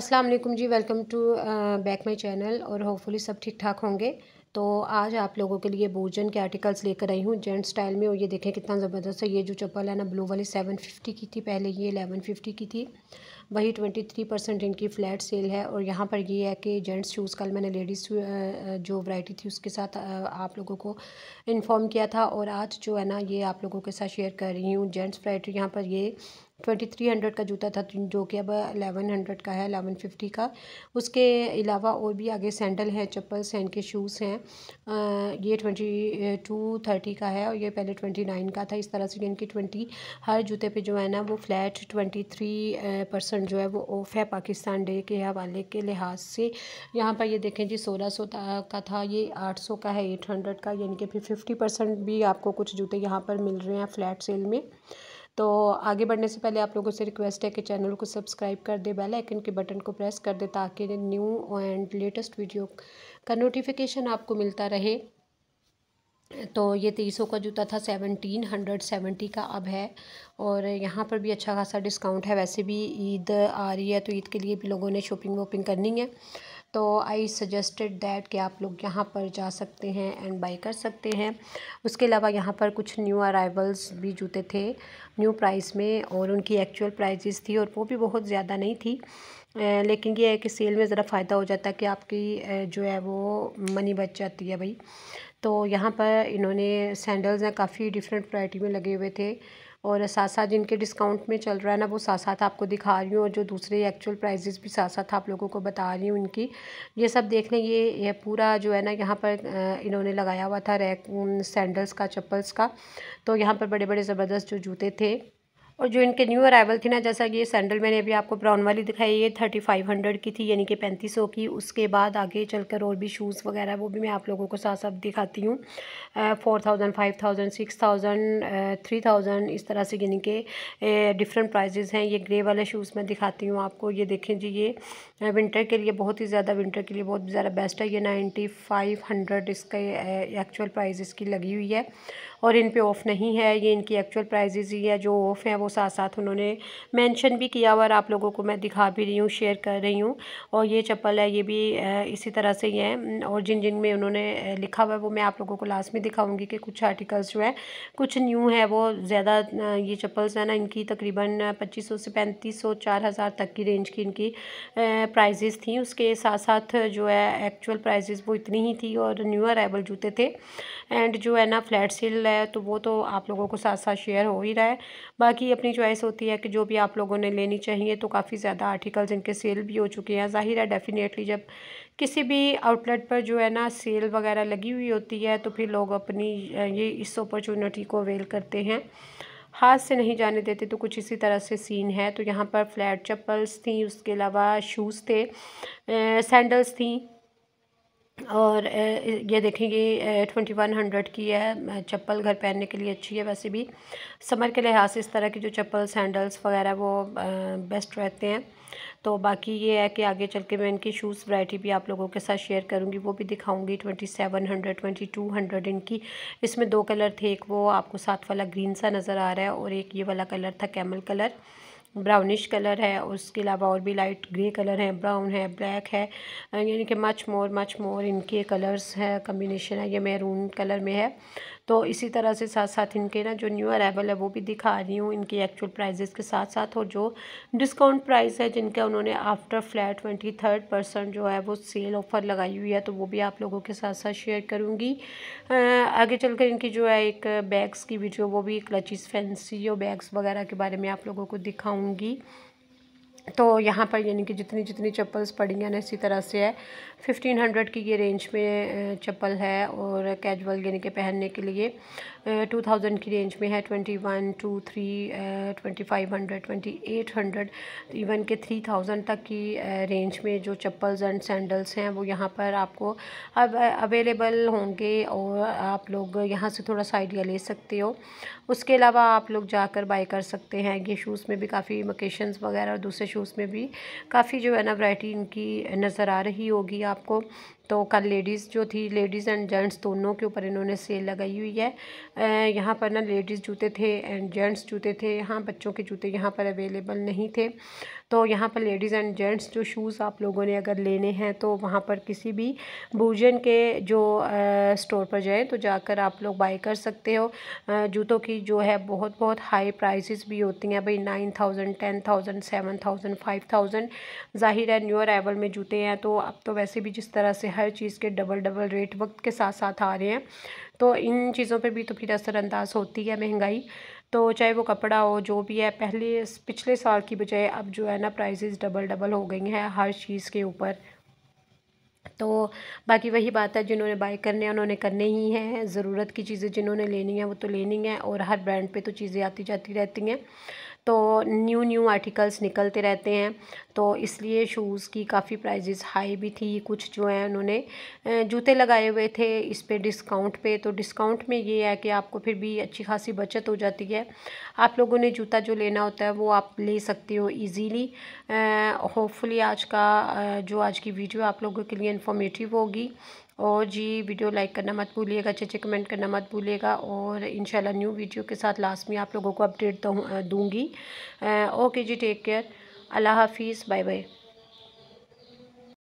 अस्सलाम वालेकुम जी welcome to back my channel और होपफुली सब ठीक ठाक होंगे तो आज आप लोगों के लिए भोजन के आर्टिकल्स लेकर आई हूँ जेंट्स स्टाइल में और ये देखें कितना ज़बरदस्त है ये जो चप्पल है ना ब्लू वाली सेवन फिफ्टी की थी पहले ये एलेवन फिफ्टी की थी वही ट्वेंटी थ्री परसेंट इनकी फ़्लैट सेल है और यहाँ पर ये है कि जेंट्स शूज़ कल मैंने लेडीज़ uh, uh, जो वैरायटी थी उसके साथ uh, आप लोगों को इन्फॉर्म किया था और आज जो है ना ये आप लोगों के साथ शेयर कर रही हूँ जेंट्स वैरायटी यहाँ पर ये ट्वेंटी थ्री हंड्रेड का जूता था जो कि अब अलेवन हंड्रेड का है अलेवन फिफ्टी का उसके अलावा और भी आगे सैंडल हैं चप्पल्स हैं इनके शूज़ हैं ये ट्वेंटी टू थर्टी का है और ये पहले ट्वेंटी नाइन का था इस तरह से इनकी ट्वेंटी हर जूते पे जो है ना वो flat twenty three percent session जो है वो ऑफ है पाकिस्तान डे के हवाले के लिहाज से यहाँ पर ये देखें जी सोलह सौ का था ये आठ सौ का है एट हंड्रेड का यानी कि फिर फिफ्टी परसेंट भी आपको कुछ जूते यहाँ पर मिल रहे हैं फ्लैट सेल में तो आगे बढ़ने से पहले आप लोगों से रिक्वेस्ट है कि चैनल को सब्सक्राइब कर दे बेल आइकन के बटन को प्रेस कर दे ताकि न्यू एंड लेटेस्ट वीडियो का नोटिफिकेशन आपको मिलता रहे तो ये तेईस का जूता था सेवनटीन हंड्रेड सेवेंटी का अब है और यहाँ पर भी अच्छा खासा डिस्काउंट है वैसे भी ईद आ रही है तो ईद के लिए भी लोगों ने शॉपिंग वॉपिंग करनी है तो आई सजेस्टेड दैट कि आप लोग यहाँ पर जा सकते हैं एंड बाई कर सकते हैं उसके अलावा यहाँ पर कुछ न्यू अराइवल्स भी जूते थे न्यू प्राइस में और उनकी एक्चुअल प्राइजेस थी और वो भी बहुत ज़्यादा नहीं थी लेकिन ये है कि सेल में ज़रा फ़ायदा हो जाता है कि आपकी जो है वो मनी बच जाती है भाई तो यहाँ पर इन्होंने सैंडल्स हैं काफ़ी डिफरेंट वैरायटी में लगे हुए थे और साथ साथ जिनके डिस्काउंट में चल रहा है ना वो साथ साथ आपको दिखा रही हूँ और जो दूसरे एक्चुअल प्राइजेज़ भी साथ साथ आप लोगों को बता रही हूँ उनकी ये सब देख लें ये, ये पूरा जो है ना यहाँ पर इन्होंने लगाया हुआ था रैक सैंडल्स का चप्पल्स का तो यहाँ पर बड़े बड़े ज़बरदस्त जो जूते थे और जो इनके न्यू अराइवल थी ना जैसा कि ये सैंडल मैंने अभी आपको ब्राउन वाली दिखाई ये थर्टी फाइव हंड्रेड की थी यानी कि पैंतीस सौ की उसके बाद आगे चलकर और भी शूज़ वगैरह वो भी मैं आप लोगों को साथ साथ दिखाती हूँ four thousand five thousand six thousand three thousand इस तरह से यानी कि डिफरेंट प्राइजेज़ हैं ये ग्रे वाले शूज़ मैं दिखाती हूँ आपको ये देखें जी ये विंटर के लिए बहुत ही ज़्यादा विंटर के लिए बहुत ज़्यादा बेस्ट है ये नाइन्टी फाइव हंड्रेड इसके एक्चुअल प्राइज़ इसकी लगी हुई है और इन पर ऑफ़ नहीं है ये इनकी एक्चुअल प्राइजेज़ ही है जो ऑफ़ हैं वो साथ साथ उन्होंने मेंशन भी किया हुआ और आप लोगों को मैं दिखा भी रही हूँ शेयर कर रही हूँ और ये चप्पल है ये भी इसी तरह से ही है और जिन जिन में उन्होंने लिखा हुआ है वो मैं आप लोगों को लास्ट में दिखाऊँगी कि कुछ आर्टिकल्स जो है कुछ न्यू है वो ज़्यादा ये चप्पल्स हैं ना इनकी तकरीबन पच्चीस से पैंतीस सौ तक की रेंज की इनकी प्राइजेस थी उसके साथ साथ जो है एक्चुअल प्राइजेस वो इतनी ही थी और न्यू अराइवल जूते थे एंड जो है ना फ्लैट सेल है तो वो तो आप लोगों को साथ साथ शेयर हो ही रहा है बाकी अपनी चॉइस होती है कि जो भी आप लोगों ने लेनी चाहिए तो काफ़ी ज़्यादा आर्टिकल्स इनके सेल भी हो चुके हैं ज़ाहिर है डेफ़िनेटली जब किसी भी आउटलेट पर जो है ना सेल वगैरह लगी हुई होती है तो फिर लोग अपनी ये इस अपॉर्चुनिटी को अवेल करते हैं हाथ से नहीं जाने देते तो कुछ इसी तरह से सीन है तो यहाँ पर फ्लैट चप्पल्स थी उसके अलावा शूज़ थे सैंडल्स थी और ये देखें ये ट्वेंटी वन हंड्रेड की है चप्पल घर पहनने के लिए अच्छी है वैसे भी समर के लिहाज से इस तरह की जो चप्पल सैंडल्स वगैरह वो बेस्ट रहते हैं तो बाकी ये है कि आगे चल के मैं इनकी शूज़ वैरायटी भी आप लोगों के साथ शेयर करूँगी वो भी दिखाऊँगी twenty seven hundred twenty two hundred इनकी इसमें दो कलर थे एक वो आपको साथ वाला ग्रीन सा नज़र आ रहा है और एक ये वाला कलर था कैमल कलर ब्राउनिश कलर है उसके अलावा और भी लाइट ग्रे कलर है ब्राउन है ब्लैक है यानी कि मच मोर मच मोर इनके कलर्स है कम्बिनेशन है ये मैरून कलर में है तो इसी तरह से साथ साथ इनके ना जो न्यू अरावल है वो भी दिखा रही हूँ इनकी एक्चुअल प्राइजेस के साथ साथ और जो डिस्काउंट प्राइस है जिनका उन्होंने after flat twenty third percent जो है वो सेल ऑफ़र लगाई हुई है तो वो भी आप लोगों के साथ साथ शेयर करूँगी आगे चल कर इनकी जो है एक बैग्स की वीडियो वो भी क्लचिस फैंसी और बैग्स वगैरह के बारे में आप लोगों को दिखाऊँगी तो यहाँ पर यानी कि जितनी जितनी चप्पल्स पड़ी हैं इसी तरह से है फिफ्टीन हंड्रेड की ये रेंज में चप्पल है और कैजुअल यानी कि पहनने के लिए टू थाउजेंड की रेंज में है twenty one two three twenty five hundred twenty eight hundred even के थ्री थाउजेंड तक की रेंज में जो चप्पल्स एंड सैंडल्स हैं वो यहाँ पर आपको अब अवेलेबल होंगे और आप लोग यहाँ से थोड़ा सा आइडिया ले सकते हो उसके अलावा आप लोग जाकर बाई कर सकते हैं ये शूज़ में भी काफ़ी मकेशंस वगैरह और दूसरे शूज़ में भी काफ़ी जो है ना वैरायटी इनकी नज़र आ रही होगी आपको तो कल लेडीज़ जो थी लेडीज़ एंड जेंट्स दोनों के ऊपर इन्होंने सेल लगाई हुई है यहाँ पर ना लेडीज़ जूते थे एंड जेंट्स जूते थे हाँ बच्चों के जूते यहाँ पर अवेलेबल नहीं थे तो यहाँ पर लेडीज़ एंड जेंट्स जो शूज़ आप लोगों ने अगर लेने हैं तो वहाँ पर किसी भी भूजन के जो स्टोर पर जाएँ तो जाकर आप लोग बाई कर सकते हो जूतों की जो है बहुत बहुत हाई प्राइसेस भी होती हैं भाई nine thousand ten thousand seven thousand five thousand ज़ाहिर है न्यू अरावल में जूते हैं तो अब तो वैसे भी जिस तरह से हर चीज़ के डबल डबल रेट वक्त के साथ साथ आ रहे हैं तो इन चीज़ों पे भी तो फिर असरअंदाज होती है महंगाई तो चाहे वो कपड़ा हो जो भी है पहले पिछले साल की बजाय अब जो है ना प्राइजेज़ डबल डबल हो गई हैं हर चीज़ के ऊपर तो बाकी वही बात है जिन्होंने बाय करने हैं उन्होंने करने ही हैं ज़रूरत की चीज़ें जिन्होंने लेनी है वो तो लेनी है और हर ब्रांड पे तो चीज़ें आती जाती रहती हैं तो न्यू न्यू आर्टिकल्स निकलते रहते हैं तो इसलिए शूज़ की काफ़ी प्राइजेस हाई भी थी कुछ जो है उन्होंने जूते लगाए हुए थे इस पर डिस्काउंट पे तो डिस्काउंट में ये है कि आपको फिर भी अच्छी खासी बचत हो जाती है आप लोगों ने जूता जो लेना होता है वो आप ले सकते हो ईजीली होपफुली आज का जो आज की वीडियो आप लोगों के लिए इन्फॉर्मेटिव होगी और जी वीडियो लाइक करना मत भूलिएगा अच्छे अच्छे कमेंट करना मत भूलिएगा और इन न्यू वीडियो के साथ लास्ट में आप लोगों को अपडेट दूँगी ओके जी टेक केयर अल्लाह हाफिज़ बाय बाय